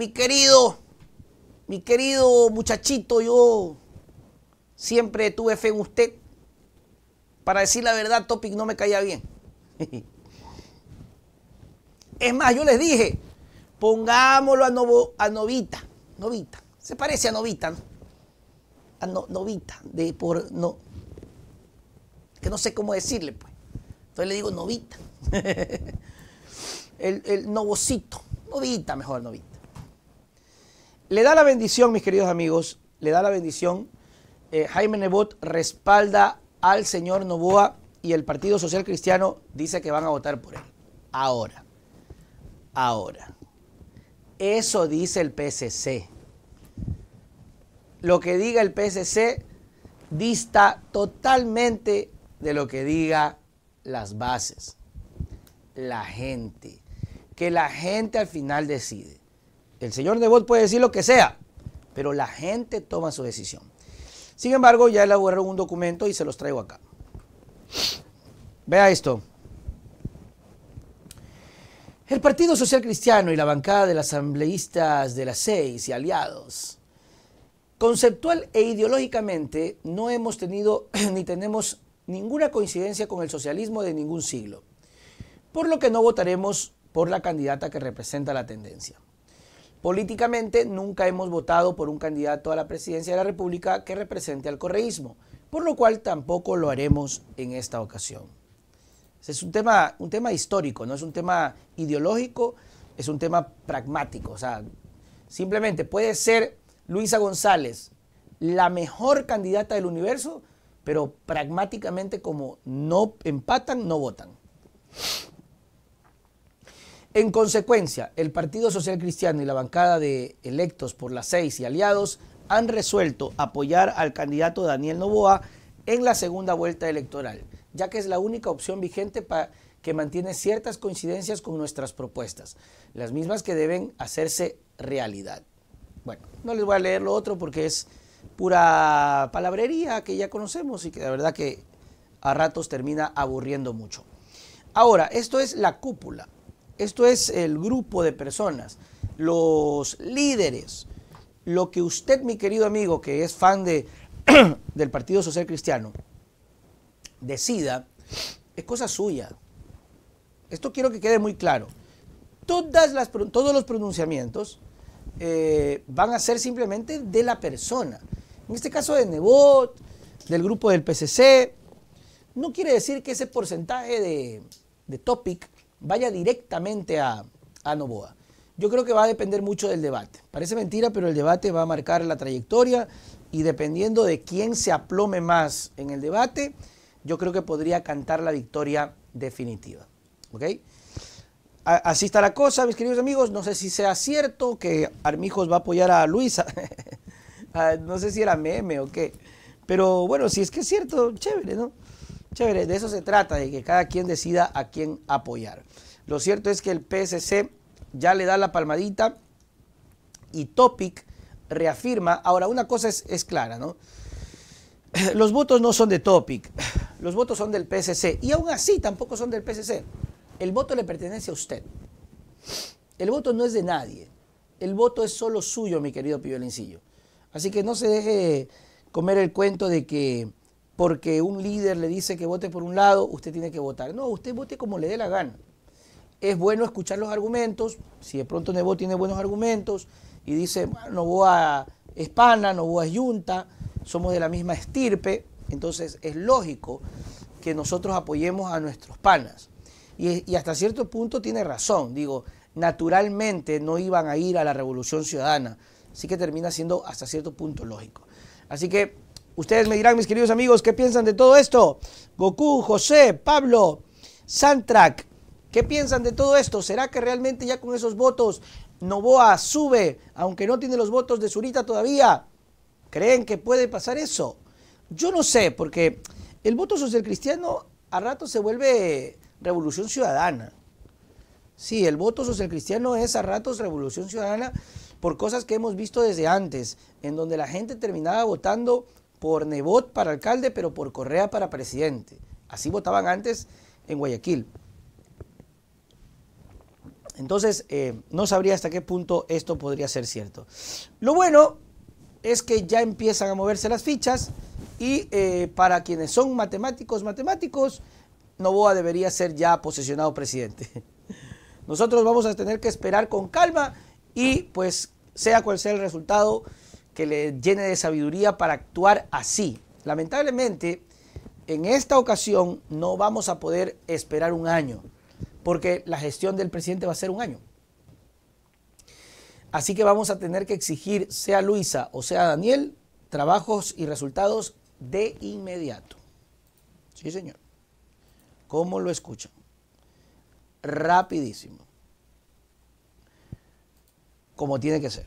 mi querido, mi querido muchachito, yo siempre tuve fe en usted. Para decir la verdad, Topic no me caía bien. Es más, yo les dije, pongámoslo a, Novita. Novita. Se parece a Novita, ¿no? A Novita, de por no. Que no sé cómo decirle, pues. Entonces le digo Novita. el, el Novocito. Novita, mejor Novita. Le da la bendición, mis queridos amigos, le da la bendición. Eh, Jaime Nebot respalda al señor Novoa y el Partido Social Cristiano dice que van a votar por él. Ahora, ahora. Eso dice el PSC. Lo que diga el PSC dista totalmente de lo que diga las bases, la gente, que la gente al final decide. El señor Nebot puede decir lo que sea, pero la gente toma su decisión. Sin embargo, ya elaboraron un documento y se los traigo acá. Vea esto. El Partido Social Cristiano y la bancada de las asambleístas de las seis y aliados, conceptual e ideológicamente, no hemos tenido ni tenemos ninguna coincidencia con el socialismo de ningún siglo, por lo que no votaremos por la candidata que representa la tendencia. Políticamente nunca hemos votado por un candidato a la presidencia de la República que represente al correísmo, por lo cual tampoco lo haremos en esta ocasión. Es un tema, un tema histórico, no es un tema ideológico, es un tema pragmático. O sea, simplemente puede ser Luisa González la mejor candidata del universo, pero pragmáticamente como no empatan, no votan. En consecuencia, el Partido Social Cristiano y la bancada de electos por las seis y aliados han resuelto apoyar al candidato Daniel Novoa en la segunda vuelta electoral, ya que es la única opción vigente que mantiene ciertas coincidencias con nuestras propuestas, las mismas que deben hacerse realidad. Bueno, no les voy a leer lo otro porque es pura palabrería que ya conocemos y que la verdad que a ratos termina aburriendo mucho. Ahora, esto es la cúpula. Esto es el grupo de personas, los líderes. Lo que usted, mi querido amigo, que es fan de, del Partido Social Cristiano, decida, es cosa suya. Esto quiero que quede muy claro. Todas las, todos los pronunciamientos eh, van a ser simplemente de la persona. En este caso de Nebot, del grupo del PCC, no quiere decir que ese porcentaje de, de topic vaya directamente a, Novoa. Yo creo que va a depender mucho del debate. Parece mentira, pero el debate va a marcar la trayectoria y dependiendo de quién se aplome más en el debate, yo creo que podría cantar la victoria definitiva. ¿Ok? Así está la cosa, mis queridos amigos. No sé si sea cierto que Armijos va a apoyar a Luisa. Ah, no sé si era meme o qué. Pero bueno, si es que es cierto, chévere, ¿no? Chévere, de eso se trata, de que cada quien decida a quién apoyar. Lo cierto es que el PSC ya le da la palmadita y Topic reafirma. Ahora, una cosa es, clara, ¿no? Los votos no son de Topic, los votos son del PSC y aún así tampoco son del PSC. El voto le pertenece a usted. El voto no es de nadie. El voto es solo suyo, mi querido Pío Así que no se deje comer el cuento de que porque un líder le dice que vote por un lado, usted tiene que votar. No, usted vote como le dé la gana. Es bueno escuchar los argumentos, si de pronto Nebo tiene buenos argumentos y dice, no voy a Espana, no voy a yunta, somos de la misma estirpe, entonces es lógico que nosotros apoyemos a nuestros panas. Y, y hasta cierto punto tiene razón, digo, naturalmente no iban a ir a la revolución ciudadana, así que termina siendo hasta cierto punto lógico. Así que Ustedes me dirán, mis queridos amigos, ¿qué piensan de todo esto? Goku, José, Pablo, Santrak, ¿qué piensan de todo esto? ¿Será que realmente ya con esos votos Novoa sube, aunque no tiene los votos de Zurita todavía? ¿Creen que puede pasar eso? Yo no sé, porque el voto social cristiano a ratos se vuelve revolución ciudadana. Sí, el voto social cristiano es a ratos revolución ciudadana por cosas que hemos visto desde antes, en donde la gente terminaba votando por Nebot para alcalde, pero por Correa para presidente. Así votaban antes en Guayaquil. Entonces, eh, no sabría hasta qué punto esto podría ser cierto. Lo bueno es que ya empiezan a moverse las fichas y eh, para quienes son matemáticos, matemáticos, Novoa debería ser ya posesionado presidente. Nosotros vamos a tener que esperar con calma y pues sea cual sea el resultado, que le llene de sabiduría para actuar así. Lamentablemente, en esta ocasión no vamos a poder esperar un año, porque la gestión del presidente va a ser un año. Así que vamos a tener que exigir, sea Luisa o sea Daniel, trabajos y resultados de inmediato. Sí, señor. ¿Cómo lo escuchan? Rapidísimo. Como tiene que ser.